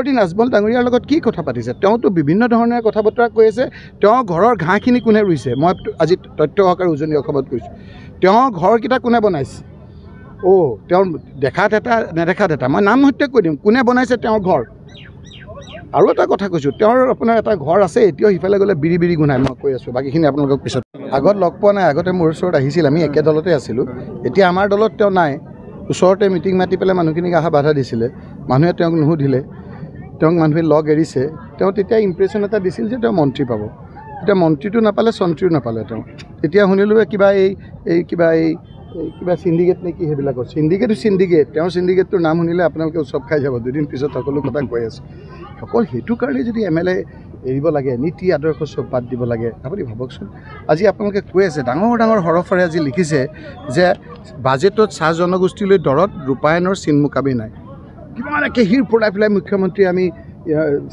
সম্পৰ্তি নাজমল ডাঙৰীয়াৰ লগত কি কথা পাতিছে তেওঁতো বিভিন্ন ধৰণে কথা বতৰা কৈ আছে তেওঁ ঘৰৰ ঘাঁহখিনি কোনে ৰুইছে মই আজি তথ্য সহকাৰে উজনি অসমত কৈছোঁ তেওঁ ঘৰকেইটা কোনে বনাইছে অ' তেওঁৰ দেখাত এটা নেদেখাত এটা মই নাম সত্য কৈ দিম কোনে বনাইছে তেওঁৰ ঘৰ আৰু এটা কথা কৈছোঁ তেওঁৰ আপোনাৰ এটা ঘৰ আছে এতিয়াও সিফালে গ'লে বিৰি বিৰি গোন্ধাই মই কৈ আছোঁ বাকীখিনি আপোনালোকক পিছত আগত লগ পোৱা নাই আগতে মোৰ ওচৰত আহিছিল আমি একে দলতে আছিলোঁ এতিয়া আমাৰ দলত তেওঁ নাই ওচৰতে মিটিং মাতি পেলাই মানুহখিনিক অহা বাধা দিছিলে মানুহে তেওঁক নুসুধিলে তেওঁক মানুহে লগ এৰিছে তেওঁ তেতিয়া ইম্প্ৰেশ্যন এটা দিছিল যে তেওঁ মন্ত্ৰী পাব এতিয়া মন্ত্ৰীটো নাপালে চন্ত্ৰীও নাপালে তেওঁ তেতিয়া শুনিলোঁ কিবা এই এই কিবা এই কিবা চিণ্ডিকেট নে কি সেইবিলাকৰ চিণ্ডিকেটো চিণ্ডিকেট তেওঁৰ চিণ্ডিকেটটোৰ নাম শুনিলে আপোনালোকে চব খাই যাব দুদিন পিছত সকলো কথা কৈ আছে অকল সেইটো কাৰণে যদি এম এল এ এৰিব লাগে নীতি আদৰ্শ চব বাদ দিব লাগে আপুনি ভাবকচোন আজি আপোনালোকে কৈ আছে ডাঙৰ ডাঙৰ সৰফৰে আজি লিখিছে যে বাজেটত চাহ জনগোষ্ঠীলৈ দৰত ৰূপায়ণৰ চিন মোকাবি নাই কিমান কেহিৰ পৰাই পেলাই মুখ্যমন্ত্ৰী আমি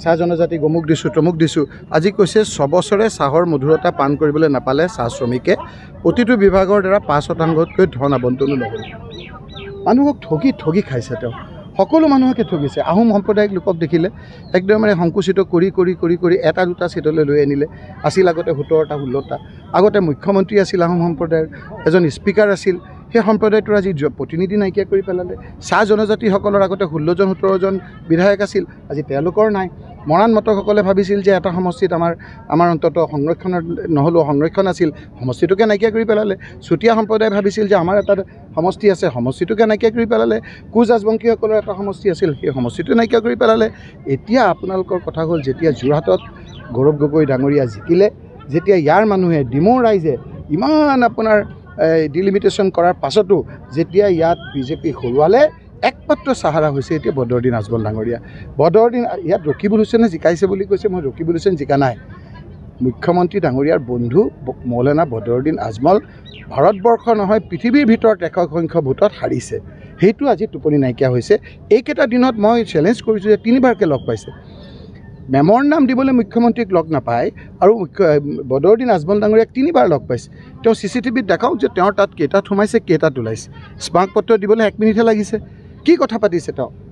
চাহ জনজাতি গমুক দিছোঁ তমুক দিছোঁ আজি কৈছে ছবছৰে চাহৰ মধুৰতা পান কৰিবলৈ নাপালে চাহ শ্ৰমিকে প্ৰতিটো বিভাগৰ দ্বাৰা পাঁচ শতাংশতকৈ ধন আৱণ্টনো নহ'ল মানুহক ঠগি ঠগি খাইছে তেওঁ সকলো মানুহকে ঠগিছে আহোম সম্প্ৰদায়িক লোকক দেখিলে একদমেৰে সংকুচিত কৰি কৰি কৰি কৰি এটা দুটা চিটলৈ লৈ আনিলে আছিল আগতে সোতৰটা ষোল্লটা আগতে মুখ্যমন্ত্ৰী আছিল আহোম সম্প্ৰদায়ৰ এজন স্পীকাৰ আছিল সেই সম্প্ৰদায়টোৰ আজি প্ৰতিনিধি নাইকিয়া কৰি পেলালে চাহ জনজাতিসকলৰ আগতে ষোল্লজন সোতৰজন বিধায়ক আছিল আজি তেওঁলোকৰ নাই মৰাণ মতকসকলে ভাবিছিল যে এটা সমষ্টিত আমাৰ আমাৰ অন্ততঃ সংৰক্ষণ নহ'লেও সংৰক্ষণ আছিল সমষ্টিটোকে নাইকিয়া কৰি পেলালে চুতীয়া সম্প্ৰদায় ভাবিছিল যে আমাৰ এটা সমষ্টি আছে সমষ্টিটোকে নাইকিয়া কৰি পেলালে কোচ ৰাজবংশীসকলৰ এটা সমষ্টি আছিল সেই সমষ্টিটোৱে নাইকিয়া কৰি পেলালে এতিয়া আপোনালোকৰ কথা হ'ল যেতিয়া যোৰহাটত গৌৰৱ গগৈ ডাঙৰীয়া জিকিলে যেতিয়া ইয়াৰ মানুহে ডিমৌ ৰাইজে ইমান আপোনাৰ ডিলিমিটেশ্যন কৰাৰ পাছতো যেতিয়া ইয়াত বিজেপি হৰুৱালে একমাত্ৰ চাহাৰা হৈছে এতিয়া বদৰদিন আজমল ডাঙৰীয়া বদৰদিন ইয়াত ৰকিবুল হুছেনে জিকাইছে বুলি কৈছে মই ৰকিবুল হুছেইন জিকা নাই মুখ্যমন্ত্ৰী ডাঙৰীয়াৰ বন্ধু মৌলানা বদৰদিন আজমল ভাৰতবৰ্ষ নহয় পৃথিৱীৰ ভিতৰত একক সংখ্যক ভোটত হাৰিছে সেইটো আজি টোপনি নাইকিয়া হৈছে এইকেইটা দিনত মই চেলেঞ্জ কৰিছোঁ যে তিনিবাৰকৈ লগ পাইছে মেমৰ নাম দিবলৈ মুখ্যমন্ত্ৰীক লগ নাপায় আৰু মুখ্য বদৰুদ্দিন আজমল ডাঙৰীয়াক তিনিবাৰ লগ পাইছে তেওঁ চি চি টিভিত দেখাওক যে তেওঁৰ তাত কেইটাত সোমাইছে কেইটাত ওলাইছে স্মাৰক পত্ৰ দিবলৈ এক মিনিটহে লাগিছে কি কথা পাতিছে তেওঁ